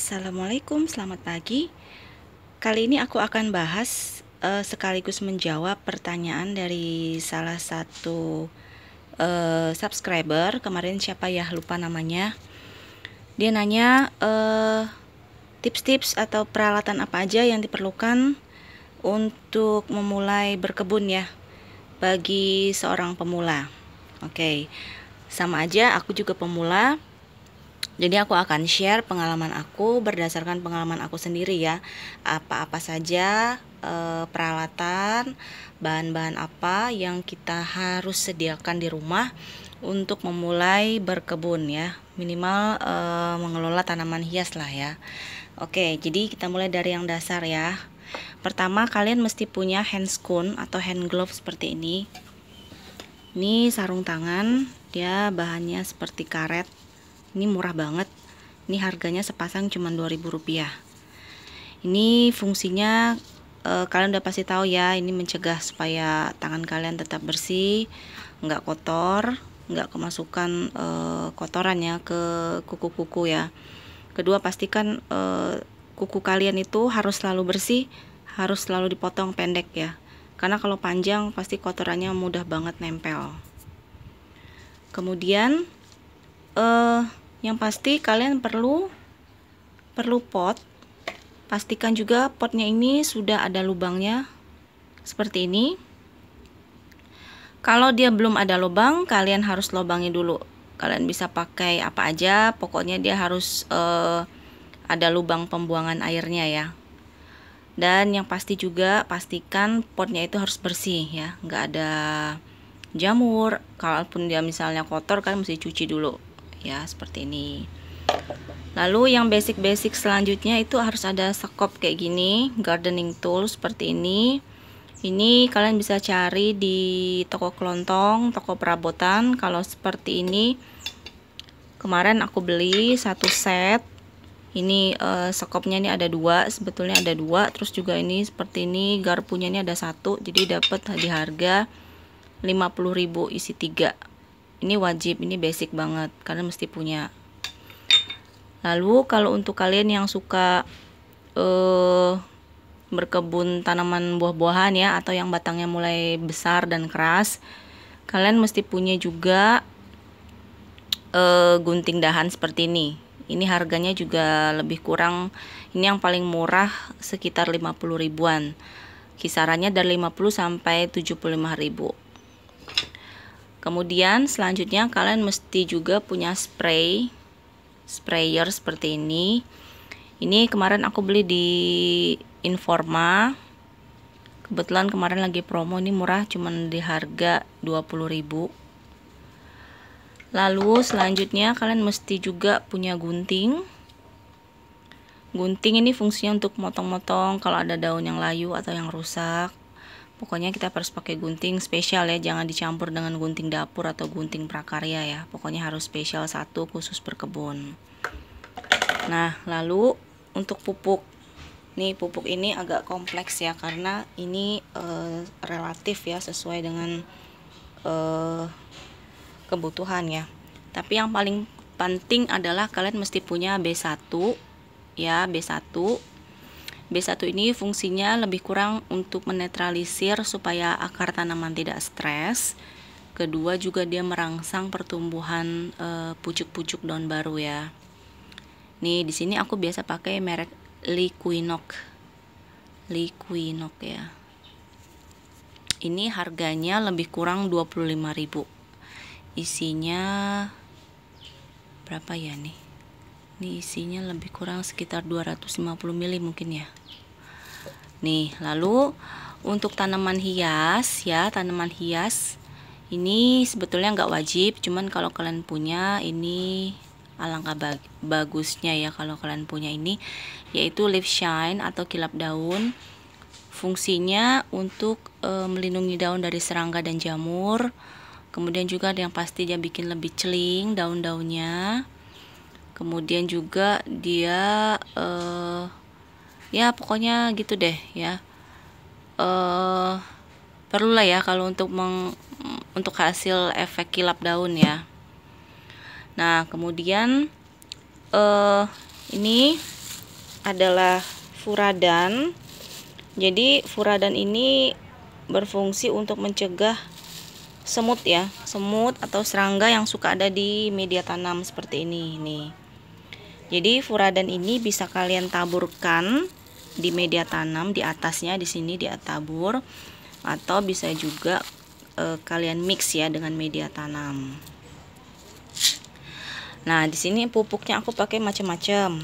Assalamualaikum, selamat pagi. Kali ini aku akan bahas uh, sekaligus menjawab pertanyaan dari salah satu uh, subscriber kemarin siapa ya lupa namanya. Dia nanya eh, tips-tips uh, atau peralatan apa aja yang diperlukan untuk memulai berkebun ya bagi seorang pemula. Oke. Okay. Sama aja aku juga pemula jadi aku akan share pengalaman aku berdasarkan pengalaman aku sendiri ya. Apa-apa saja e, peralatan, bahan-bahan apa yang kita harus sediakan di rumah untuk memulai berkebun ya. Minimal e, mengelola tanaman hias lah ya. Oke, jadi kita mulai dari yang dasar ya. Pertama, kalian mesti punya hand scoon atau hand glove seperti ini. Ini sarung tangan, dia bahannya seperti karet ini murah banget ini harganya sepasang cuma 2000 rupiah ini fungsinya eh, kalian udah pasti tahu ya ini mencegah supaya tangan kalian tetap bersih nggak kotor nggak kemasukan kotorannya eh, kotorannya ke kuku-kuku ya kedua pastikan eh, kuku kalian itu harus selalu bersih harus selalu dipotong pendek ya karena kalau panjang pasti kotorannya mudah banget nempel kemudian eh yang pasti kalian perlu perlu pot pastikan juga potnya ini sudah ada lubangnya seperti ini kalau dia belum ada lubang kalian harus lubangi dulu kalian bisa pakai apa aja pokoknya dia harus eh, ada lubang pembuangan airnya ya dan yang pasti juga pastikan potnya itu harus bersih ya nggak ada jamur kalaupun dia misalnya kotor kan mesti cuci dulu ya seperti ini lalu yang basic-basic selanjutnya itu harus ada sekop kayak gini gardening tool seperti ini ini kalian bisa cari di toko kelontong toko perabotan kalau seperti ini kemarin aku beli satu set ini uh, sekopnya ini ada dua sebetulnya ada dua terus juga ini seperti ini garpunya ini ada satu jadi dapat di harga 50.000 isi tiga ini wajib ini basic banget kalian mesti punya lalu kalau untuk kalian yang suka eh berkebun tanaman buah-buahan ya atau yang batangnya mulai besar dan keras kalian mesti punya juga eh, gunting dahan seperti ini ini harganya juga lebih kurang ini yang paling murah sekitar 50 ribuan kisarannya dari 50 sampai 75 ribu kemudian selanjutnya kalian mesti juga punya spray sprayer seperti ini ini kemarin aku beli di Informa kebetulan kemarin lagi promo ini murah cuman di harga 20000 lalu selanjutnya kalian mesti juga punya gunting gunting ini fungsinya untuk motong-motong kalau ada daun yang layu atau yang rusak pokoknya kita harus pakai gunting spesial ya jangan dicampur dengan gunting dapur atau gunting prakarya ya pokoknya harus spesial satu khusus berkebun nah lalu untuk pupuk nih pupuk ini agak kompleks ya karena ini uh, relatif ya sesuai dengan uh, kebutuhan ya tapi yang paling penting adalah kalian mesti punya B1 ya B1 B1 ini fungsinya lebih kurang untuk menetralisir supaya akar tanaman tidak stres. Kedua juga dia merangsang pertumbuhan eh, pucuk-pucuk e, daun baru ya. Nih di sini aku biasa pakai merek Liquinox. Liquinox ya. Ini harganya lebih kurang 25.000. Isinya berapa ya nih? ini isinya lebih kurang sekitar 250 mili mungkin ya nih lalu untuk tanaman hias ya tanaman hias ini sebetulnya nggak wajib cuman kalau kalian punya ini alangkah bag bagusnya ya kalau kalian punya ini yaitu leaf shine atau kilap daun fungsinya untuk e, melindungi daun dari serangga dan jamur kemudian juga yang pasti dia bikin lebih celing daun-daunnya kemudian juga dia uh, ya pokoknya gitu deh ya uh, perlulah ya kalau untuk meng, untuk hasil efek kilap daun ya nah kemudian uh, ini adalah furadan jadi furadan ini berfungsi untuk mencegah semut ya semut atau serangga yang suka ada di media tanam seperti ini nih jadi furadan ini bisa kalian taburkan di media tanam di atasnya di sini dia tabur atau bisa juga e, kalian mix ya dengan media tanam. Nah, di sini pupuknya aku pakai macam-macam.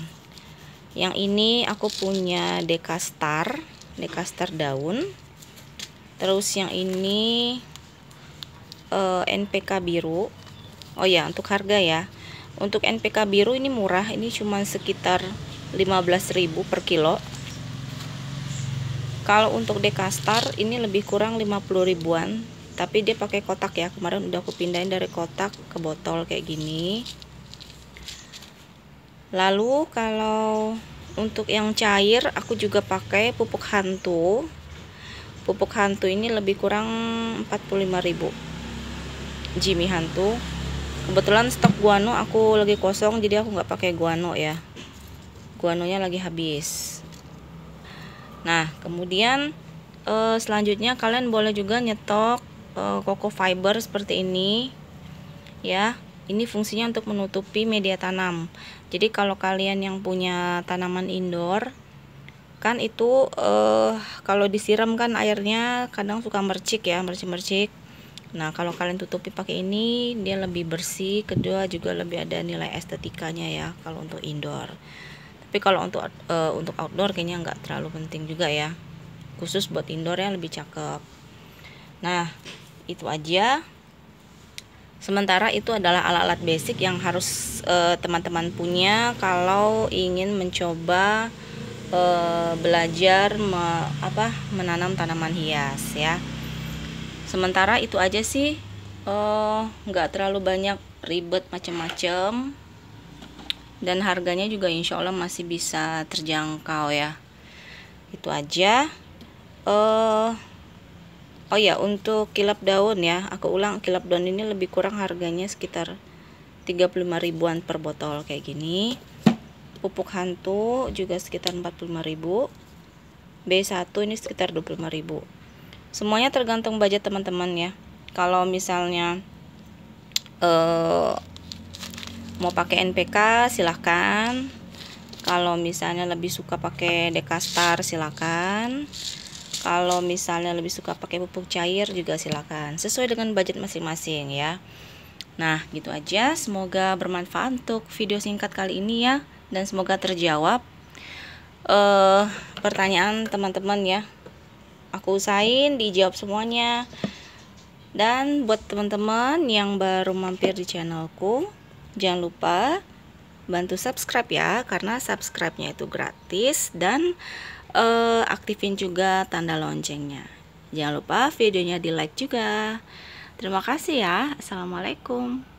Yang ini aku punya dekastar, dekastar daun. Terus yang ini e, eh, NPK biru. Oh ya, untuk harga ya untuk NPK biru ini murah, ini cuma sekitar 15.000 per kilo. Kalau untuk Dekastar ini lebih kurang 50 ribuan, tapi dia pakai kotak ya. Kemarin udah aku pindahin dari kotak ke botol kayak gini. Lalu kalau untuk yang cair aku juga pakai pupuk hantu. Pupuk hantu ini lebih kurang 45.000. Jimmy hantu kebetulan stok guano aku lagi kosong jadi aku nggak pakai guano ya guanonya lagi habis nah kemudian e, selanjutnya kalian boleh juga nyetok e, koko fiber seperti ini ya ini fungsinya untuk menutupi media tanam jadi kalau kalian yang punya tanaman indoor kan itu eh, kalau disiram kan airnya kadang suka mercik ya mercik-mercik Nah, kalau kalian tutupi pakai ini, dia lebih bersih, kedua juga lebih ada nilai estetikanya ya kalau untuk indoor. Tapi kalau untuk uh, untuk outdoor kayaknya nggak terlalu penting juga ya. Khusus buat indoor yang lebih cakep. Nah, itu aja. Sementara itu adalah alat-alat basic yang harus eh, teman-teman uh, punya kalau ingin mencoba uh, belajar me, apa menanam tanaman hias ya sementara itu aja sih eh, nggak terlalu banyak ribet macem-macem dan harganya juga insya Allah masih bisa terjangkau ya itu aja uh, oh ya untuk kilap daun ya aku ulang kilap daun ini lebih kurang harganya sekitar 35 ribuan per botol kayak gini pupuk hantu juga sekitar 45 ribu B1 ini sekitar 25 ribu semuanya tergantung budget teman-teman ya kalau misalnya uh, mau pakai NPK silahkan kalau misalnya lebih suka pakai dekastar silahkan kalau misalnya lebih suka pakai pupuk cair juga silahkan sesuai dengan budget masing-masing ya nah gitu aja semoga bermanfaat untuk video singkat kali ini ya dan semoga terjawab uh, pertanyaan teman-teman ya aku usahain dijawab semuanya dan buat teman-teman yang baru mampir di channelku jangan lupa bantu subscribe ya karena subscribe-nya itu gratis dan uh, aktifin juga tanda loncengnya jangan lupa videonya di like juga terima kasih ya assalamualaikum